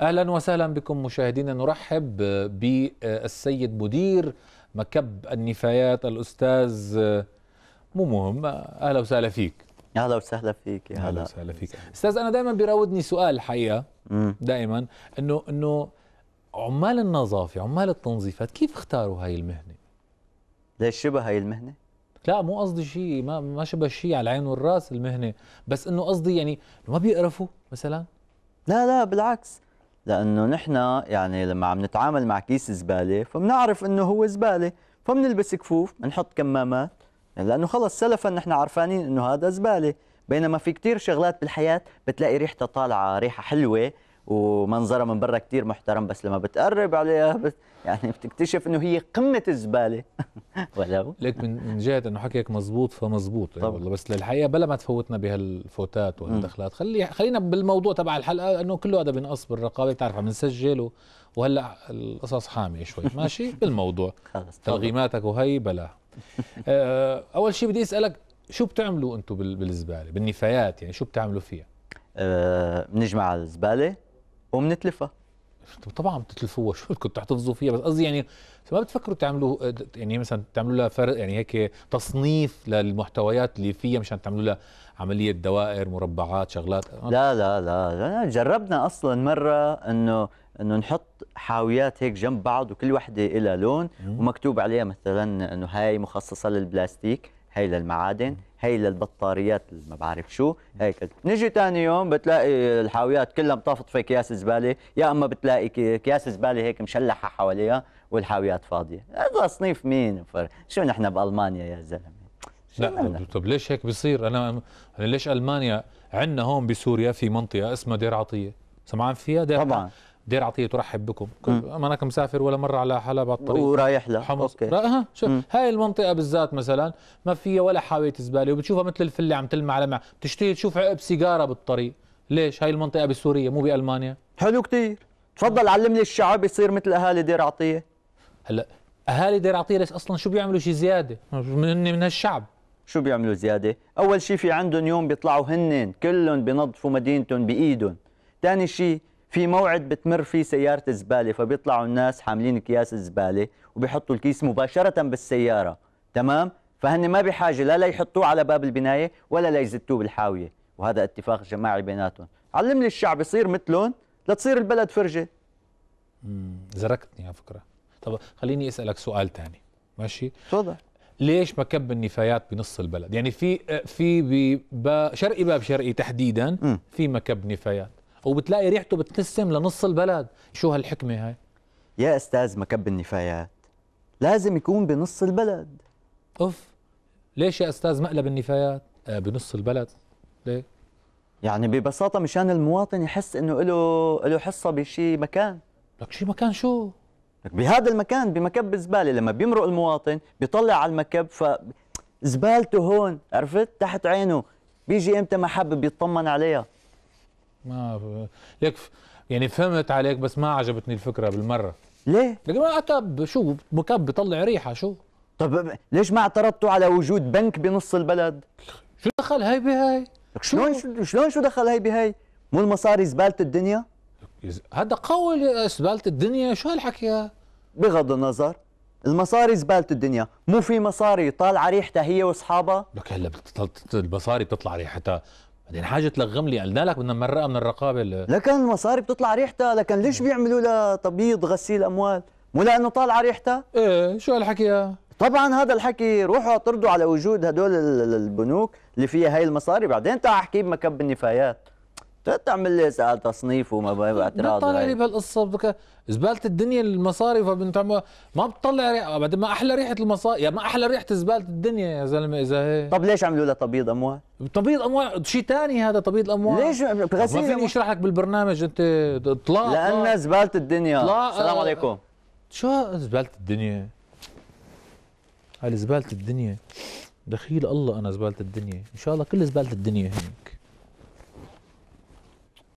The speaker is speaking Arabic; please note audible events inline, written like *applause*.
اهلا وسهلا بكم مشاهدينا نرحب بالسيد مدير مكب النفايات الاستاذ مو مهم اهلا وسهلا فيك اهلا وسهلا فيك يا اهلا وسهلا فيك استاذ انا دائما بيراودني سؤال حقيقه دائما انه انه عمال النظافه عمال التنظيفات كيف اختاروا هاي المهنه ليش شبه هاي المهنه لا مو قصدي شيء ما ما شبه شيء على العين والراس المهنه بس انه قصدي يعني ما بيقرفوا مثلا لا لا بالعكس لانه نحن يعني لما عم نتعامل مع كيس زباله فبنعرف انه هو زباله فبنلبس كفوف بنحط كمامات يعني لانه خلص سلفا نحن عرفانين انه هذا زباله بينما في كثير شغلات بالحياه بتلاقي ريحتها طالعه ريحه حلوه ومنظرها من برا كثير محترم بس لما بتقرب عليها بت يعني بتكتشف انه هي قمه الزباله *laughs* ولو لك من جهه انه حكيك مزبوط فمزبوط يعني والله بس للحقيقه بلا ما تفوتنا بهالفوتات والدخلات خلي خلينا بالموضوع تبع الحلقه انه كله هذا بنقص بالرقابه بتعرف عم نسجل وهلا القصص حاميه شوي *laughs* ماشي بالموضوع خلص تلغيماتك وهي بلا *laughs* آه، اول شيء بدي اسالك شو بتعملوا انتم بالزباله بالنفايات يعني شو بتعملوا فيها آه، بنجمع أه الزباله وبنتلفها طبعا بتتلفوها شو بدكم تحتفظوا فيها بس قصدي يعني ما بتفكروا تعملوا يعني مثلا تعملوا لها فرق يعني هيك تصنيف للمحتويات اللي فيها مشان تعملوا لها عمليه دوائر مربعات شغلات آه. لا لا لا, لا جربنا اصلا مره انه انه نحط حاويات هيك جنب بعض وكل وحده لها لون ومكتوب عليها مثلا انه هاي مخصصه للبلاستيك هي للمعادن هي للبطاريات ما بعرف شو هيك نجي ثاني يوم بتلاقي الحاويات كلها في اكياس زباله يا اما بتلاقي اكياس زباله هيك مشلحه حواليها والحاويات فاضيه هذا صنيف مين فر. شو نحن بالمانيا يا زلمه لا طب ليش هيك بصير انا يعني ليش المانيا عندنا هون بسوريا في منطقه اسمها دير عطيه سمعان فيها دير طبعا دير عطيه ترحب بكم ما انا مسافر ولا مره على حلب على الطريق ورايح لها حمص اوكي رأها شوف مم. هاي المنطقه بالذات مثلا ما فيها ولا حاويه زباله وبتشوفها مثل الفله عم تلمع لمع بتشتهي تشوف عقب سيجاره بالطريق ليش هاي المنطقه بسوريا مو بالمانيا حلو كثير تفضل علمني الشعب يصير مثل اهالي دير عطيه هلا اهالي دير عطيه ليش اصلا شو بيعملوا شيء زياده من من هالشعب شو بيعملوا زياده اول شيء في عندهم يوم بيطلعوا هنن كلهم بينظفوا مدينتهم بايدهم ثاني شيء في موعد بتمر فيه سياره زبالة فبيطلعوا الناس حاملين اكياس الزباله وبيحطوا الكيس مباشره بالسياره تمام فهن ما بحاجه لا ليحطوه على باب البنايه ولا ليزتوه بالحاويه وهذا اتفاق جماعي بيناتهم علم لي الشعب يصير مثلهم لتصير البلد فرجه زركتني على فكره طب خليني اسالك سؤال ثاني ماشي تفضل ليش ما كب النفايات بنص البلد يعني في في بشرقي باب شرقي تحديدا في مكب نفايات وبتلاقي ريحته بتنسم لنص البلد شو هالحكمه هاي يا استاذ مكب النفايات لازم يكون بنص البلد اوف ليش يا استاذ مقلب النفايات آه بنص البلد ليه يعني ببساطه مشان المواطن يحس انه له له حصه بشي مكان لك شي مكان شو لك بهذا المكان بمكب الزباله لما بيمرق المواطن بيطلع على المكب ف زبالته هون عرفت تحت عينه بيجي امتى ما حابب يطمن عليها ما ليك يعني فهمت عليك بس ما عجبتني الفكره بالمره ليه؟ يا ما كب شو بكب بيطلع ريحه شو؟ طب ليش ما اعترضتوا على وجود بنك بنص البلد؟ شو دخل هاي بهاي؟ شلون شلون شو دخل هاي بهاي؟ مو المصاري زباله الدنيا؟ هذا قول زباله الدنيا شو هالحكي بغض النظر المصاري زباله الدنيا مو في مصاري طالعه ريحتها هي واصحابها لك هلا المصاري بتطلع ريحتها بعدين حاجه تلغم لي قلنا لك بدنا نمرقها من الرقابه اللي... لكن المصاري بتطلع ريحتها لكن ليش بيعملوا لها تبييض غسيل اموال مو لانه طالعه ريحتها ايه شو هالحكي طبعا هذا الحكي روحوا اطردوا على وجود هدول البنوك اللي فيها هاي المصاري بعدين تعال احكي بمكب النفايات تعمل لي سؤال تصنيف وما اعتراض طالع لي بهالقصه زباله الدنيا المصاري فبنت ما بتطلع ريحه ما احلى ريحه المصاري يعني يا ما احلى ريحه زباله الدنيا يا زلمه اذا هيك طب ليش عملوا لها تبييض اموال؟ تبييض اموال شيء ثاني هذا تبييض اموال ليش غسيل ما فيني اشرح لك بالبرنامج انت اطلاق لأن زباله الدنيا السلام عليكم شو زباله الدنيا؟ هاي زباله الدنيا دخيل الله انا زباله الدنيا ان شاء الله كل زباله الدنيا هيك